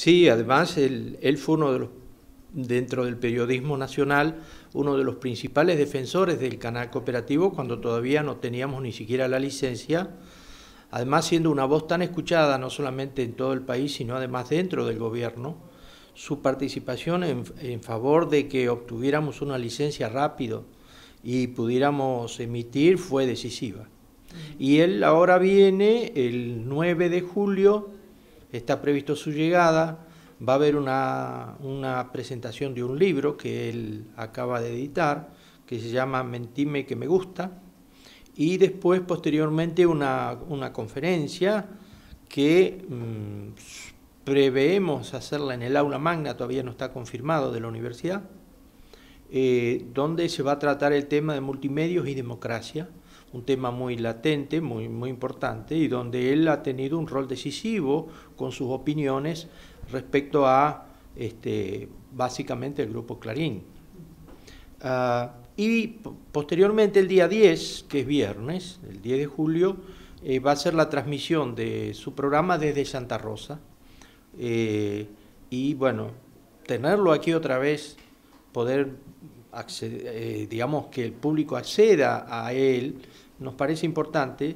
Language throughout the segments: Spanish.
Sí, además él, fue uno de los, dentro del periodismo nacional, uno de los principales defensores del canal cooperativo cuando todavía no teníamos ni siquiera la licencia, además siendo una voz tan escuchada no solamente en todo el país, sino además dentro del gobierno, su participación en, en favor de que obtuviéramos una licencia rápido y pudiéramos emitir fue decisiva. Y él ahora viene el 9 de julio está previsto su llegada, va a haber una, presentación de un libro que él acaba de editar, que se llama Mentime que me gusta, y después posteriormente una, conferencia que mm, preveemos hacerla en el aula magna, todavía no está confirmado, de la universidad, eh, donde se va a tratar el tema de multimedios y democracia un tema muy latente, muy, muy importante, y donde él ha tenido un rol decisivo con sus opiniones respecto a este, básicamente el grupo Clarín. Ah, y posteriormente el día 10, que es viernes, el 10 de julio, eh, va a ser la transmisión de su programa desde Santa Rosa. Eh, y bueno, tenerlo aquí otra vez, poder eh, digamos, que el público acceda a él, nos parece importante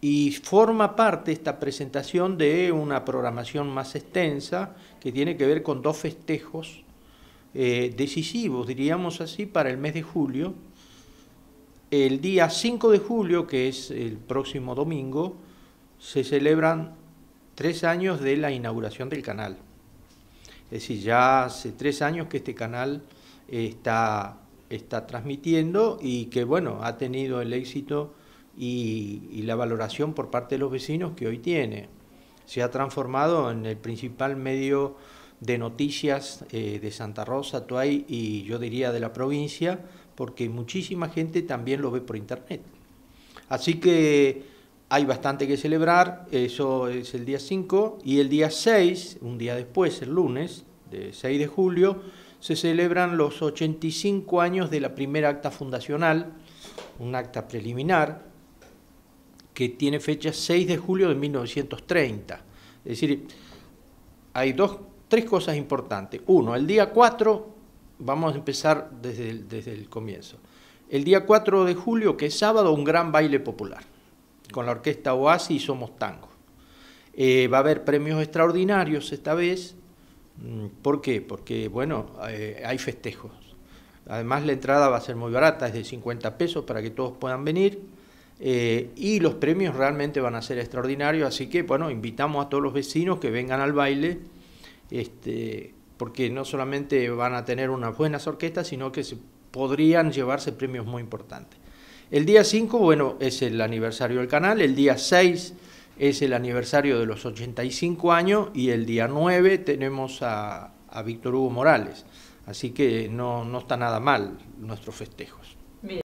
y forma parte esta presentación de una programación más extensa que tiene que ver con dos festejos eh, decisivos, diríamos así, para el mes de julio. El día 5 de julio, que es el próximo domingo, se celebran tres años de la inauguración del canal. Es decir, ya hace tres años que este canal está, está transmitiendo y que, bueno, ha tenido el éxito y, la valoración por parte de los vecinos que hoy tiene. Se ha transformado en el principal medio de noticias eh, de Santa Rosa, Tuay y yo diría de la provincia, porque muchísima gente también lo ve por internet. Así que hay bastante que celebrar, eso es el día 5, y el día 6, un día después, el lunes, de 6 de julio, se celebran los 85 años de la primera acta fundacional, un acta preliminar, que tiene fecha 6 de julio de 1930. Es decir, hay dos, tres cosas importantes. Uno, el día 4, vamos a empezar desde el, desde el comienzo. El día 4 de julio, que es sábado, un gran baile popular, con la orquesta Oasi y Somos Tango. Eh, va a haber premios extraordinarios esta vez, Mm, ¿Por qué? Porque, bueno, eh, hay festejos. Además, la entrada va a ser muy barata, es de 50 pesos para que todos puedan venir. Eh, y los premios realmente van a ser extraordinarios, así que, bueno, invitamos a todos los vecinos que vengan al baile, este, porque no solamente van a tener unas buenas orquestas, sino que se podrían llevarse premios muy importantes. El día 5, bueno, es el aniversario del canal, el día 6 es el aniversario de los 85 años y el día 9 tenemos a, Víctor Hugo Morales. Así que no, no está nada mal nuestros festejos.